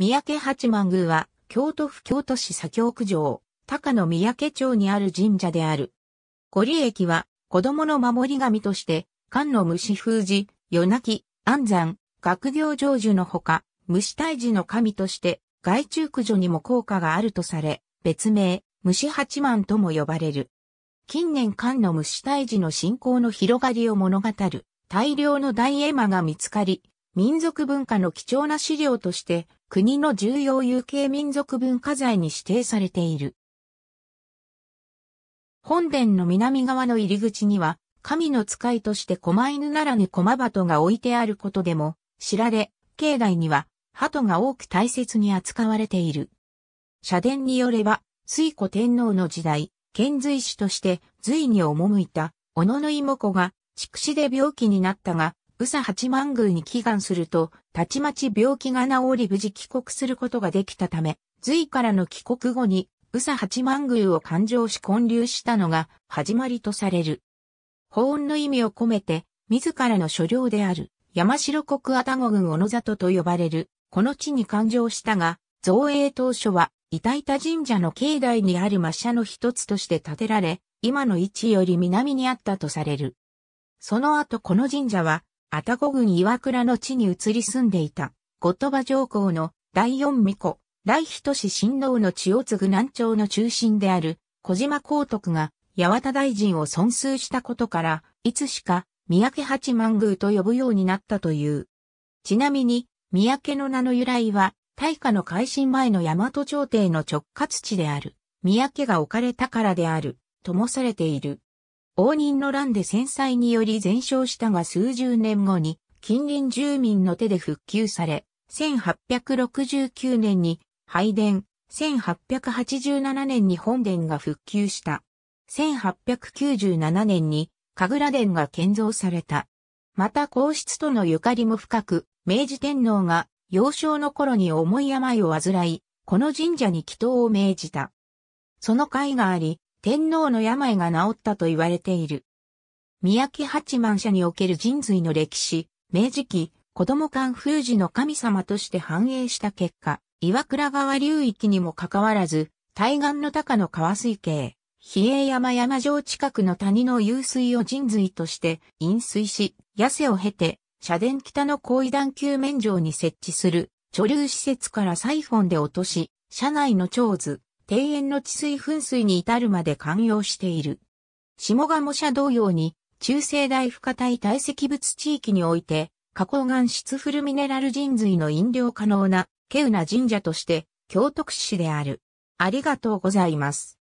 三宅八幡宮は、京都府京都市左京区城、高野三宅町にある神社である。ご利益は、子供の守り神として、菅野虫封じ、夜泣き、安山、学業成就のほか、虫退治の神として、害虫駆除にも効果があるとされ、別名、虫八幡とも呼ばれる。近年菅の虫退治の信仰の広がりを物語る大量の大絵馬が見つかり、民族文化の貴重な資料として国の重要有形民族文化財に指定されている。本殿の南側の入り口には、神の使いとして狛犬ならぬ駒鳩が置いてあることでも、知られ、境内には、鳩が多く大切に扱われている。社殿によれば、水古天皇の時代、遣隋使として隋に赴いた、小野妹子が、筑紫で病気になったが、宇佐八幡宮に祈願すると、たちまち病気が治り無事帰国することができたため、隋からの帰国後に、宇佐八幡宮を勘定し建立したのが始まりとされる。保温の意味を込めて、自らの所領である山城国愛宕郡小野里と呼ばれる、この地に勘定したが、造営当初は、板板神社の境内にある抹社の一つとして建てられ、今の位置より南にあったとされる。その後この神社は、愛宕郡岩倉の地に移り住んでいた、後鳥羽上皇の第四巫女、来人氏親王の血を継ぐ南朝の中心である、小島光徳が、八幡大臣を尊崇したことから、いつしか、三宅八幡宮と呼ぶようになったという。ちなみに、三宅の名の由来は、大化の改新前の大和朝廷の直轄地である、三宅が置かれたからである、ともされている。応仁の乱で戦災により全焼したが数十年後に近隣住民の手で復旧され、1869年に拝殿、1887年に本殿が復旧した。1897年に神楽殿が建造された。また皇室とのゆかりも深く、明治天皇が幼少の頃に重い病を患い、この神社に祈祷を命じた。その会があり、天皇の病が治ったと言われている。宮城八幡社における人髄の歴史、明治期、子供間封じの神様として繁栄した結果、岩倉川流域にもかかわらず、対岸の高の川水系、比叡山山城近くの谷の湧水を人髄として飲水し、痩せを経て、社殿北の高位段級面上に設置する、貯留施設からサイフォンで落とし、社内の長図、庭園の治水噴水に至るまで寛容している。下鴨社同様に、中世代不可体堆積物地域において、花崗岩質フルミネラル人髄の飲料可能な、稀有な神社として、京都市である。ありがとうございます。